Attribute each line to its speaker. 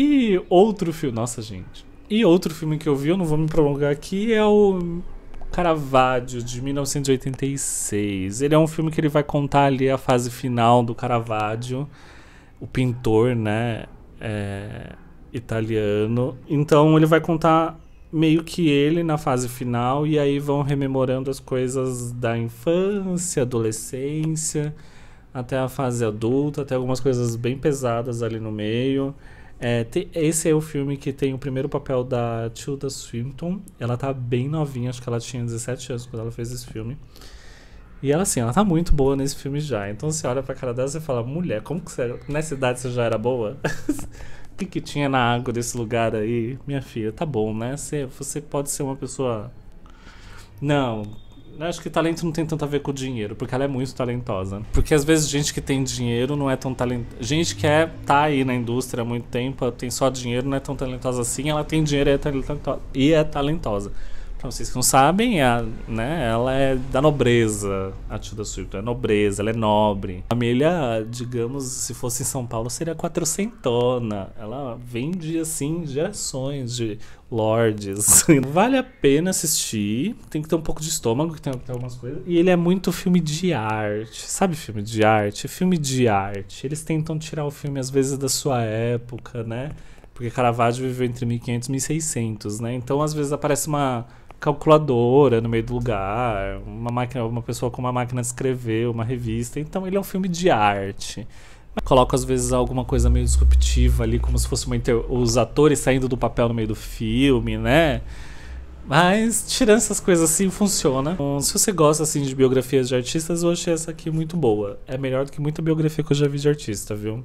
Speaker 1: E outro filme. Nossa, gente. E outro filme que eu vi, eu não vou me prolongar aqui, é o Caravaggio, de 1986. Ele é um filme que ele vai contar ali a fase final do Caravaggio, o pintor, né? É, italiano. Então ele vai contar meio que ele na fase final e aí vão rememorando as coisas da infância, adolescência, até a fase adulta, até algumas coisas bem pesadas ali no meio. É, te, esse é o filme que tem o primeiro papel da Tilda Swinton. Ela tá bem novinha, acho que ela tinha 17 anos quando ela fez esse filme. E ela, assim, ela tá muito boa nesse filme já. Então você olha pra cara dela e fala, mulher, como que você. Nessa idade você já era boa? O que, que tinha na água desse lugar aí? Minha filha, tá bom, né? Você, você pode ser uma pessoa. Não, acho que talento não tem tanto a ver com dinheiro, porque ela é muito talentosa. Porque às vezes gente que tem dinheiro não é tão talentosa. Gente que é, tá aí na indústria há muito tempo, tem só dinheiro, não é tão talentosa assim, ela tem dinheiro e é talentosa. E é talentosa. Pra vocês que não sabem, a, né, ela é da nobreza, a Tilda Swinton. É nobreza, ela é nobre. A família, digamos, se fosse em São Paulo, seria quatrocentona. Ela vem de, assim, gerações de lords. vale a pena assistir. Tem que ter um pouco de estômago, que tem, tem algumas coisas. E ele é muito filme de arte. Sabe filme de arte? Filme de arte. Eles tentam tirar o filme, às vezes, da sua época, né? Porque Caravaggio viveu entre 1500 e 1600, né? Então, às vezes, aparece uma calculadora no meio do lugar, uma, máquina, uma pessoa com uma máquina de escrever, uma revista. Então ele é um filme de arte. coloca às vezes alguma coisa meio disruptiva ali, como se fosse uma inter... os atores saindo do papel no meio do filme, né? Mas tirando essas coisas assim, funciona. Então, se você gosta assim de biografias de artistas, eu achei essa aqui muito boa. É melhor do que muita biografia que eu já vi de artista, viu?